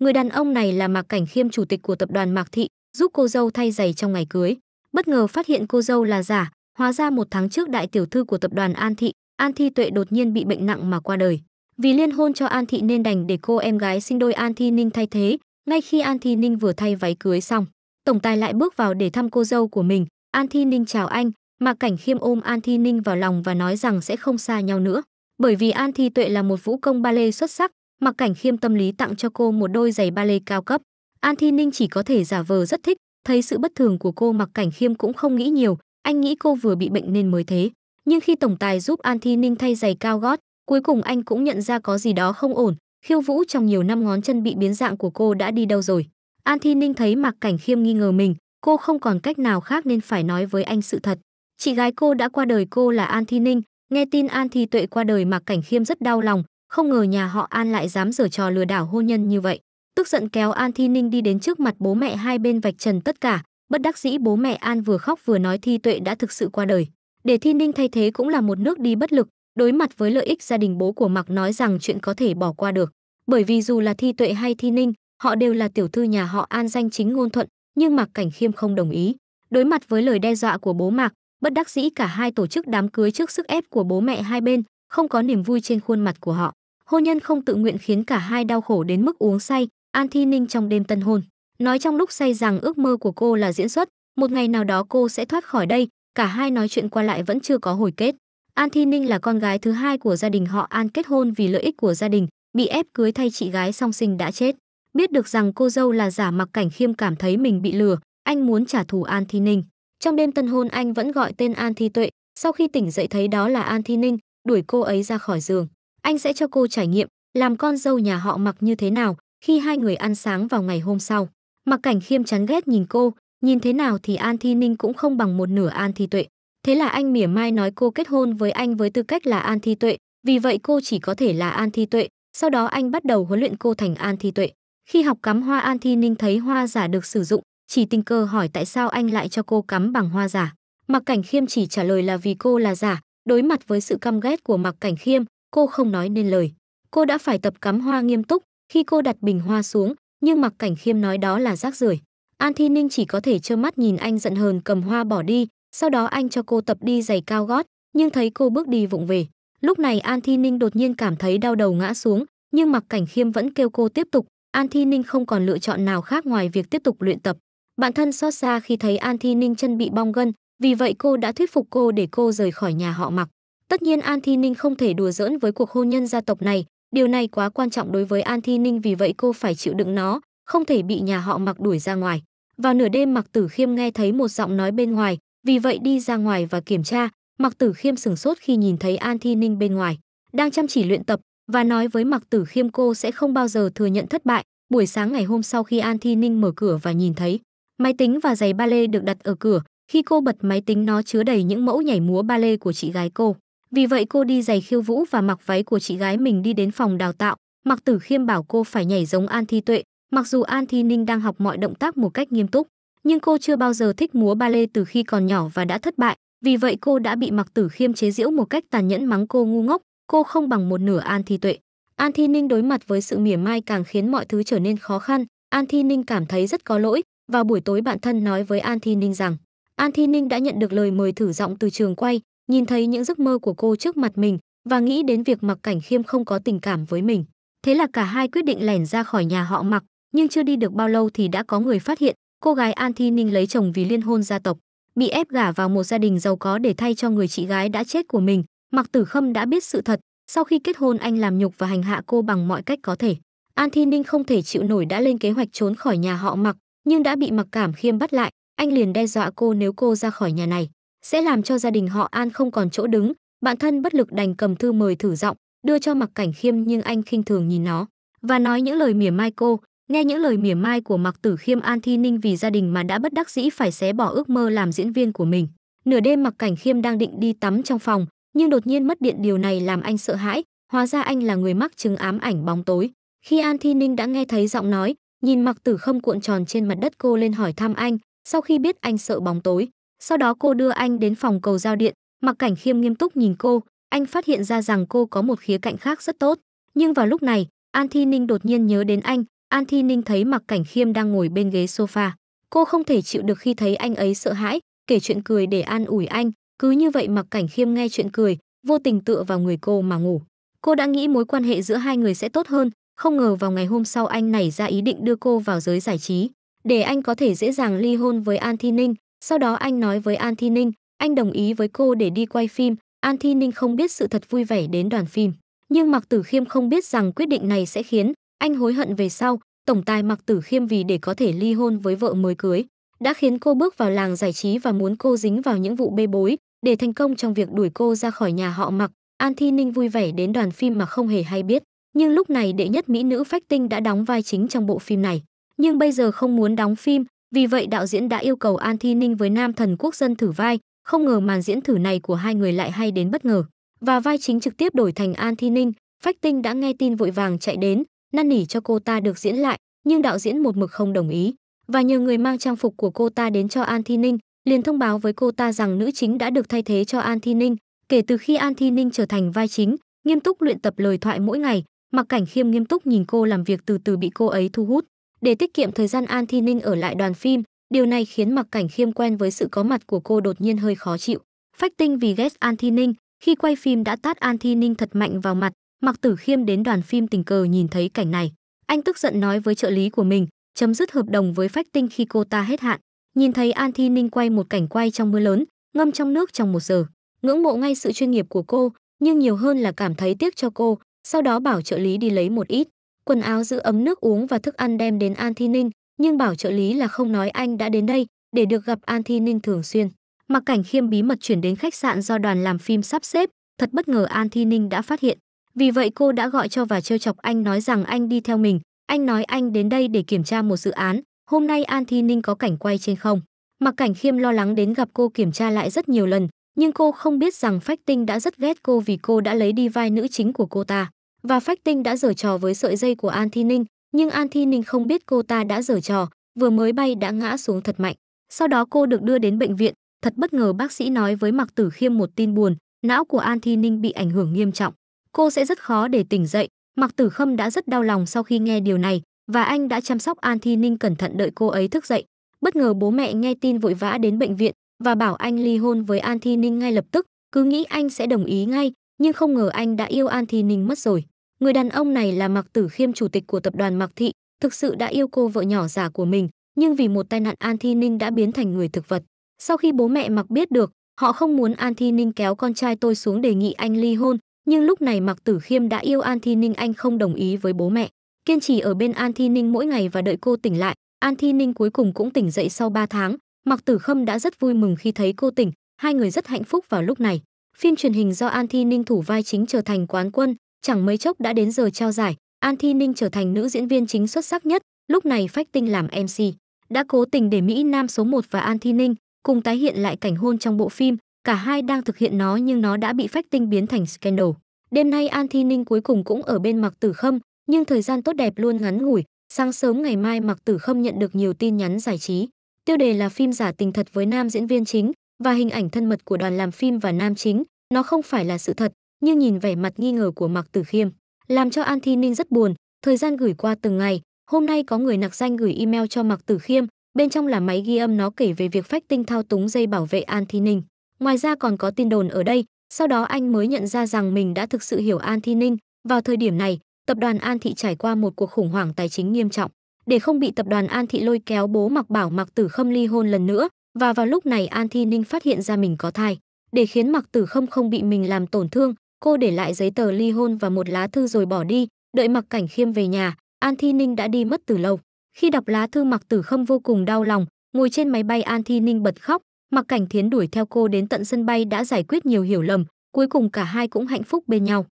Người đàn ông này là Mạc Cảnh Khiêm chủ tịch của tập đoàn Mạc Thị, giúp cô dâu thay giày trong ngày cưới. Bất ngờ phát hiện cô dâu là giả, hóa ra một tháng trước đại tiểu thư của tập đoàn An Thị, An Thi Tuệ đột nhiên bị bệnh nặng mà qua đời. Vì liên hôn cho An Thị nên đành để cô em gái sinh đôi An Thi Ninh thay thế, ngay khi An Thi Ninh vừa thay váy cưới xong, tổng tài lại bước vào để thăm cô dâu của mình, An Thi Ninh chào anh, Mạc Cảnh Khiêm ôm An Thi Ninh vào lòng và nói rằng sẽ không xa nhau nữa. Bởi vì An Thi Tuệ là một vũ công ballet xuất sắc, Mặc cảnh khiêm tâm lý tặng cho cô một đôi giày ba lê cao cấp. An Thi Ninh chỉ có thể giả vờ rất thích, thấy sự bất thường của cô mặc cảnh khiêm cũng không nghĩ nhiều, anh nghĩ cô vừa bị bệnh nên mới thế. Nhưng khi tổng tài giúp An Thi Ninh thay giày cao gót, cuối cùng anh cũng nhận ra có gì đó không ổn, khiêu vũ trong nhiều năm ngón chân bị biến dạng của cô đã đi đâu rồi. An Thi Ninh thấy mặc cảnh khiêm nghi ngờ mình, cô không còn cách nào khác nên phải nói với anh sự thật. Chị gái cô đã qua đời cô là An Thi Ninh, nghe tin An Thi Tuệ qua đời mặc cảnh khiêm rất đau lòng, không ngờ nhà họ An lại dám giở trò lừa đảo hôn nhân như vậy. Tức giận kéo An Thi Ninh đi đến trước mặt bố mẹ hai bên vạch trần tất cả, bất đắc dĩ bố mẹ An vừa khóc vừa nói Thi Tuệ đã thực sự qua đời. Để Thi Ninh thay thế cũng là một nước đi bất lực, đối mặt với lợi ích gia đình bố của Mạc nói rằng chuyện có thể bỏ qua được. Bởi vì dù là Thi Tuệ hay Thi Ninh, họ đều là tiểu thư nhà họ An danh chính ngôn thuận, nhưng Mạc Cảnh Khiêm không đồng ý. Đối mặt với lời đe dọa của bố Mạc, bất đắc dĩ cả hai tổ chức đám cưới trước sức ép của bố mẹ hai bên, không có niềm vui trên khuôn mặt của họ. Hôn nhân không tự nguyện khiến cả hai đau khổ đến mức uống say, An Thi Ninh trong đêm tân hôn. Nói trong lúc say rằng ước mơ của cô là diễn xuất, một ngày nào đó cô sẽ thoát khỏi đây, cả hai nói chuyện qua lại vẫn chưa có hồi kết. An Thi Ninh là con gái thứ hai của gia đình họ An kết hôn vì lợi ích của gia đình, bị ép cưới thay chị gái song sinh đã chết. Biết được rằng cô dâu là giả mặc cảnh khiêm cảm thấy mình bị lừa, anh muốn trả thù An Thi Ninh. Trong đêm tân hôn anh vẫn gọi tên An Thi Tuệ, sau khi tỉnh dậy thấy đó là An Thi Ninh, đuổi cô ấy ra khỏi giường. Anh sẽ cho cô trải nghiệm làm con dâu nhà họ mặc như thế nào khi hai người ăn sáng vào ngày hôm sau. Mặc cảnh khiêm chán ghét nhìn cô, nhìn thế nào thì An Thi Ninh cũng không bằng một nửa An Thi Tuệ. Thế là anh mỉa mai nói cô kết hôn với anh với tư cách là An Thi Tuệ, vì vậy cô chỉ có thể là An Thi Tuệ, sau đó anh bắt đầu huấn luyện cô thành An Thi Tuệ. Khi học cắm hoa An Thi Ninh thấy hoa giả được sử dụng, chỉ tình cờ hỏi tại sao anh lại cho cô cắm bằng hoa giả. Mặc cảnh khiêm chỉ trả lời là vì cô là giả, Đối mặt với sự căm ghét của mặc Cảnh Khiêm, cô không nói nên lời. Cô đã phải tập cắm hoa nghiêm túc khi cô đặt bình hoa xuống, nhưng mặc Cảnh Khiêm nói đó là rác rưởi. An Thi Ninh chỉ có thể trơ mắt nhìn anh giận hờn cầm hoa bỏ đi, sau đó anh cho cô tập đi giày cao gót, nhưng thấy cô bước đi vụng về. Lúc này An Thi Ninh đột nhiên cảm thấy đau đầu ngã xuống, nhưng mặc Cảnh Khiêm vẫn kêu cô tiếp tục, An Thi Ninh không còn lựa chọn nào khác ngoài việc tiếp tục luyện tập. Bạn thân xót xa khi thấy An Thi Ninh chân bị bong gân, vì vậy cô đã thuyết phục cô để cô rời khỏi nhà họ Mặc Tất nhiên An Thi Ninh không thể đùa giỡn với cuộc hôn nhân gia tộc này, điều này quá quan trọng đối với An Thi Ninh vì vậy cô phải chịu đựng nó, không thể bị nhà họ Mặc đuổi ra ngoài. Vào nửa đêm Mặc Tử Khiêm nghe thấy một giọng nói bên ngoài, vì vậy đi ra ngoài và kiểm tra, Mặc Tử Khiêm sửng sốt khi nhìn thấy An Thi Ninh bên ngoài, đang chăm chỉ luyện tập và nói với Mặc Tử Khiêm cô sẽ không bao giờ thừa nhận thất bại. Buổi sáng ngày hôm sau khi An Thi Ninh mở cửa và nhìn thấy máy tính và giày ba lê được đặt ở cửa, khi cô bật máy tính nó chứa đầy những mẫu nhảy múa ba lê của chị gái cô. Vì vậy cô đi giày khiêu vũ và mặc váy của chị gái mình đi đến phòng đào tạo. Mặc tử khiêm bảo cô phải nhảy giống An Thi Tuệ, mặc dù An Thi Ninh đang học mọi động tác một cách nghiêm túc. Nhưng cô chưa bao giờ thích múa ba lê từ khi còn nhỏ và đã thất bại, vì vậy cô đã bị mặc tử khiêm chế giễu một cách tàn nhẫn mắng cô ngu ngốc, cô không bằng một nửa An Thi Tuệ. An Thi Ninh đối mặt với sự mỉa mai càng khiến mọi thứ trở nên khó khăn, An Thi Ninh cảm thấy rất có lỗi. Vào buổi tối bạn thân nói với An Thi Ninh rằng An Thi Ninh đã nhận được lời mời thử giọng từ trường quay, nhìn thấy những giấc mơ của cô trước mặt mình và nghĩ đến việc Mặc Cảnh Khiêm không có tình cảm với mình. Thế là cả hai quyết định lẻn ra khỏi nhà họ Mặc, nhưng chưa đi được bao lâu thì đã có người phát hiện cô gái An Thi Ninh lấy chồng vì liên hôn gia tộc, bị ép gả vào một gia đình giàu có để thay cho người chị gái đã chết của mình. Mặc Tử Khâm đã biết sự thật, sau khi kết hôn anh làm nhục và hành hạ cô bằng mọi cách có thể. An Thi Ninh không thể chịu nổi đã lên kế hoạch trốn khỏi nhà họ Mặc, nhưng đã bị Mặc Cảm Khiêm bắt lại, anh liền đe dọa cô nếu cô ra khỏi nhà này, sẽ làm cho gia đình họ An không còn chỗ đứng, bạn thân bất lực đành cầm thư mời thử giọng, đưa cho Mặc Cảnh Khiêm nhưng anh khinh thường nhìn nó và nói những lời mỉa mai cô, nghe những lời mỉa mai của Mặc Tử Khiêm An Thi Ninh vì gia đình mà đã bất đắc dĩ phải xé bỏ ước mơ làm diễn viên của mình. Nửa đêm Mặc Cảnh Khiêm đang định đi tắm trong phòng, nhưng đột nhiên mất điện điều này làm anh sợ hãi, hóa ra anh là người mắc chứng ám ảnh bóng tối. Khi An Thi Ninh đã nghe thấy giọng nói, nhìn Mặc Tử không cuộn tròn trên mặt đất cô lên hỏi thăm anh, sau khi biết anh sợ bóng tối. Sau đó cô đưa anh đến phòng cầu giao điện, mặc cảnh khiêm nghiêm túc nhìn cô, anh phát hiện ra rằng cô có một khía cạnh khác rất tốt. Nhưng vào lúc này, An Thi Ninh đột nhiên nhớ đến anh, An Thi Ninh thấy mặc cảnh khiêm đang ngồi bên ghế sofa. Cô không thể chịu được khi thấy anh ấy sợ hãi, kể chuyện cười để an ủi anh, cứ như vậy mặc cảnh khiêm nghe chuyện cười, vô tình tựa vào người cô mà ngủ. Cô đã nghĩ mối quan hệ giữa hai người sẽ tốt hơn, không ngờ vào ngày hôm sau anh nảy ra ý định đưa cô vào giới giải trí để anh có thể dễ dàng ly hôn với An Thi Ninh. Sau đó anh nói với An Thi Ninh, anh đồng ý với cô để đi quay phim. An Thi Ninh không biết sự thật vui vẻ đến đoàn phim. Nhưng Mạc Tử Khiêm không biết rằng quyết định này sẽ khiến anh hối hận về sau. Tổng tài Mạc Tử Khiêm vì để có thể ly hôn với vợ mới cưới, đã khiến cô bước vào làng giải trí và muốn cô dính vào những vụ bê bối để thành công trong việc đuổi cô ra khỏi nhà họ Mạc. An Thi Ninh vui vẻ đến đoàn phim mà không hề hay biết. Nhưng lúc này đệ nhất mỹ nữ phách tinh đã đóng vai chính trong bộ phim này nhưng bây giờ không muốn đóng phim, vì vậy đạo diễn đã yêu cầu An Thi Ninh với nam thần quốc dân thử vai, không ngờ màn diễn thử này của hai người lại hay đến bất ngờ. Và vai chính trực tiếp đổi thành An Thi Ninh, Phách Tinh đã nghe tin vội vàng chạy đến, năn nỉ cho cô ta được diễn lại, nhưng đạo diễn một mực không đồng ý và nhờ người mang trang phục của cô ta đến cho An Thi Ninh, liền thông báo với cô ta rằng nữ chính đã được thay thế cho An Thi Ninh. Kể từ khi An Thi Ninh trở thành vai chính, nghiêm túc luyện tập lời thoại mỗi ngày, mặc cảnh khiêm nghiêm túc nhìn cô làm việc từ từ bị cô ấy thu hút. Để tiết kiệm thời gian An Thi Ninh ở lại đoàn phim, điều này khiến Mặc Cảnh Khiêm quen với sự có mặt của cô đột nhiên hơi khó chịu. Phách Tinh vì ghét An Thi Ninh, khi quay phim đã tát An Thi Ninh thật mạnh vào mặt, Mặc Tử Khiêm đến đoàn phim tình cờ nhìn thấy cảnh này. Anh tức giận nói với trợ lý của mình, chấm dứt hợp đồng với Phách Tinh khi cô ta hết hạn. Nhìn thấy An Thi Ninh quay một cảnh quay trong mưa lớn, ngâm trong nước trong một giờ. Ngưỡng mộ ngay sự chuyên nghiệp của cô, nhưng nhiều hơn là cảm thấy tiếc cho cô, sau đó bảo trợ lý đi lấy một ít quần áo giữ ấm nước uống và thức ăn đem đến An Thi Ninh, nhưng bảo trợ lý là không nói anh đã đến đây để được gặp An Thi Ninh thường xuyên. Mặc cảnh khiêm bí mật chuyển đến khách sạn do đoàn làm phim sắp xếp, thật bất ngờ An Thi Ninh đã phát hiện. Vì vậy cô đã gọi cho và trêu chọc anh nói rằng anh đi theo mình, anh nói anh đến đây để kiểm tra một dự án, hôm nay An Thi Ninh có cảnh quay trên không. Mặc cảnh khiêm lo lắng đến gặp cô kiểm tra lại rất nhiều lần, nhưng cô không biết rằng Phách Tinh đã rất ghét cô vì cô đã lấy đi vai nữ chính của cô ta và phách tinh đã giở trò với sợi dây của An Thi Ninh, nhưng An Thi Ninh không biết cô ta đã giở trò, vừa mới bay đã ngã xuống thật mạnh. Sau đó cô được đưa đến bệnh viện, thật bất ngờ bác sĩ nói với Mạc Tử Khiêm một tin buồn, não của An Thi Ninh bị ảnh hưởng nghiêm trọng. Cô sẽ rất khó để tỉnh dậy, Mạc Tử Khâm đã rất đau lòng sau khi nghe điều này và anh đã chăm sóc An Thi Ninh cẩn thận đợi cô ấy thức dậy. Bất ngờ bố mẹ nghe tin vội vã đến bệnh viện và bảo anh ly hôn với An Thi Ninh ngay lập tức, cứ nghĩ anh sẽ đồng ý ngay, nhưng không ngờ anh đã yêu An Thi Ninh mất rồi. Người đàn ông này là Mạc Tử Khiêm chủ tịch của tập đoàn Mạc Thị, thực sự đã yêu cô vợ nhỏ giả của mình, nhưng vì một tai nạn An Thi Ninh đã biến thành người thực vật. Sau khi bố mẹ Mạc biết được, họ không muốn An Thi Ninh kéo con trai tôi xuống đề nghị anh ly hôn, nhưng lúc này Mạc Tử Khiêm đã yêu An Thi Ninh anh không đồng ý với bố mẹ. Kiên trì ở bên An Thi Ninh mỗi ngày và đợi cô tỉnh lại, An Thi Ninh cuối cùng cũng tỉnh dậy sau 3 tháng. Mạc Tử Khâm đã rất vui mừng khi thấy cô tỉnh, hai người rất hạnh phúc vào lúc này. Phim truyền hình do An Thi Ninh thủ vai chính trở thành quán quân, Chẳng mấy chốc đã đến giờ trao giải, An Thi Ninh trở thành nữ diễn viên chính xuất sắc nhất, lúc này Phách Tinh làm MC. Đã cố tình để Mỹ Nam số 1 và An Thi Ninh cùng tái hiện lại cảnh hôn trong bộ phim, cả hai đang thực hiện nó nhưng nó đã bị Phách Tinh biến thành scandal. Đêm nay An Thi Ninh cuối cùng cũng ở bên Mặc Tử Khâm, nhưng thời gian tốt đẹp luôn ngắn ngủi, sáng sớm ngày mai Mặc Tử Khâm nhận được nhiều tin nhắn giải trí. Tiêu đề là phim giả tình thật với nam diễn viên chính và hình ảnh thân mật của đoàn làm phim và nam chính, nó không phải là sự thật, nhưng nhìn vẻ mặt nghi ngờ của Mạc Tử Khiêm, làm cho An Thi Ninh rất buồn, thời gian gửi qua từng ngày, hôm nay có người nặc danh gửi email cho Mạc Tử Khiêm, bên trong là máy ghi âm nó kể về việc phách tinh thao túng dây bảo vệ An Thi Ninh. Ngoài ra còn có tin đồn ở đây, sau đó anh mới nhận ra rằng mình đã thực sự hiểu An Thi Ninh. Vào thời điểm này, tập đoàn An Thị trải qua một cuộc khủng hoảng tài chính nghiêm trọng. Để không bị tập đoàn An Thị lôi kéo bố Mạc Bảo Mạc Tử Khâm ly hôn lần nữa, và vào lúc này An Thi Ninh phát hiện ra mình có thai. Để khiến Mạc Tử Khâm không bị mình làm tổn thương, cô để lại giấy tờ ly hôn và một lá thư rồi bỏ đi, đợi Mặc Cảnh Khiêm về nhà, An Thi Ninh đã đi mất từ lâu. Khi đọc lá thư Mặc Tử Khâm vô cùng đau lòng, ngồi trên máy bay An Thi Ninh bật khóc, Mặc Cảnh Thiến đuổi theo cô đến tận sân bay đã giải quyết nhiều hiểu lầm, cuối cùng cả hai cũng hạnh phúc bên nhau.